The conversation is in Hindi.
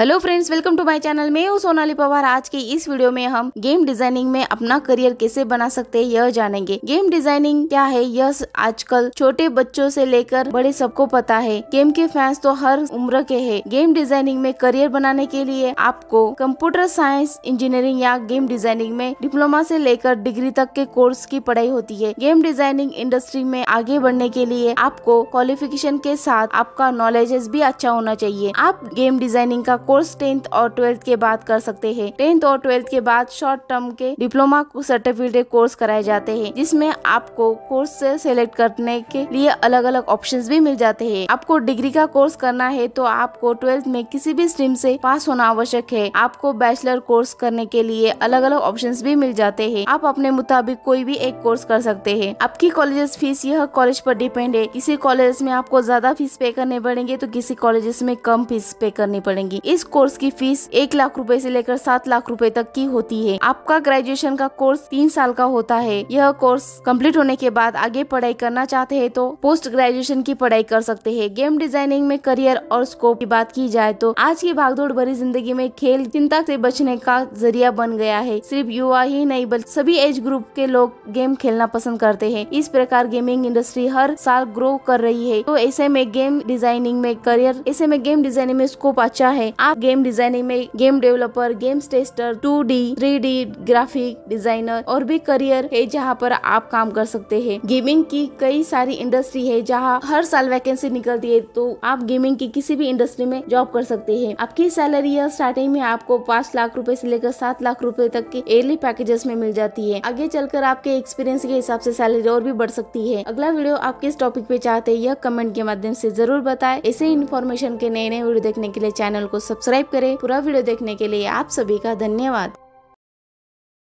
hello friends welcome to my channel मैं हूँ सोनाली पवार आज के इस वीडियो में हम गेम डिजाइनिंग में अपना करियर कैसे बना सकते हैं यह जानेंगे गेम डिजाइनिंग क्या है यह आजकल छोटे बच्चों से लेकर बड़े सबको पता है गेम के फैंस तो हर उम्र के हैं गेम डिजाइनिंग में करियर बनाने के लिए आपको कंप्यूटर साइंस इंजीनियरिंग या गेम डिजाइनिंग में डिप्लोमा से लेकर डिग्री तक के कोर्स की पढ़ाई होती है गेम डिजाइनिंग इंडस्ट्री में आगे बढ़ने के लिए आपको क्वालिफिकेशन के साथ आपका नॉलेजेस भी अच्छा होना चाहिए आप गेम डिजाइनिंग का कोर्स टेंथ और ट्वेल्थ के बाद कर सकते हैं टेंथ और ट्वेल्थ के बाद शॉर्ट टर्म के डिप्लोमा सर्टिफिकेट कोर्स कराए जाते हैं जिसमें आपको कोर्स से सेलेक्ट करने के लिए अलग अलग ऑप्शन भी मिल जाते हैं आपको डिग्री का कोर्स करना है तो आपको ट्वेल्थ में किसी भी स्ट्रीम से पास होना आवश्यक है आपको बैचलर कोर्स करने के लिए अलग अलग ऑप्शन भी मिल जाते हैं आप अपने मुताबिक कोई भी एक कोर्स कर सकते हैं आपकी कॉलेज फीस यह कॉलेज पर डिपेंड है किसी कॉलेज में आपको ज्यादा फीस पे करने पड़ेंगे तो किसी कॉलेज में कम फीस पे करनी पड़ेगी इस कोर्स की फीस एक लाख रुपए से लेकर सात लाख रुपए तक की होती है आपका ग्रेजुएशन का कोर्स तीन साल का होता है यह कोर्स कंप्लीट होने के बाद आगे पढ़ाई करना चाहते हैं तो पोस्ट ग्रेजुएशन की पढ़ाई कर सकते हैं गेम डिजाइनिंग में करियर और स्कोप की बात की जाए तो आज की भागदौड़ भरी जिंदगी में खेल चिंता ऐसी बचने का जरिया बन गया है सिर्फ युवा ही नहीं बल्कि सभी एज ग्रुप के लोग गेम खेलना पसंद करते हैं इस प्रकार गेमिंग इंडस्ट्री हर साल ग्रो कर रही है तो ऐसे में गेम डिजाइनिंग में करियर ऐसे में गेम डिजाइनिंग में स्कोप अच्छा है आप गेम डिजाइनिंग में game developer games tester two D graphic designer और भी करियर है जहाँ पर आप काम कर सकते हैं गेमिंग की कई सारी इंडस्ट्री है जहाँ हर साल वैकेंसी निकलती है तो आप गेमिंग की किसी भी इंडस्ट्री में जॉब कर सकते हैं आपकी सैलरी या स्टार्टिंग में आपको पाँच लाख रूपए से लेकर सात लाख रूपए तक के एयरली पैकेजेस में मिल जाती है आगे चलकर आपके एक्सपीरियंस के हिसाब से सैलरी और भी बढ़ सकती है अगला वीडियो आप किस टॉपिक पे चाहते हैं यह कमेंट के माध्यम से जरूर बताएं ऐसे इन्फॉर्मेशन के नए नए वीडियो देखने के लिए चैनल को सब सब्सक्राइब करें पूरा वीडियो देखने के लिए आप सभी का धन्यवाद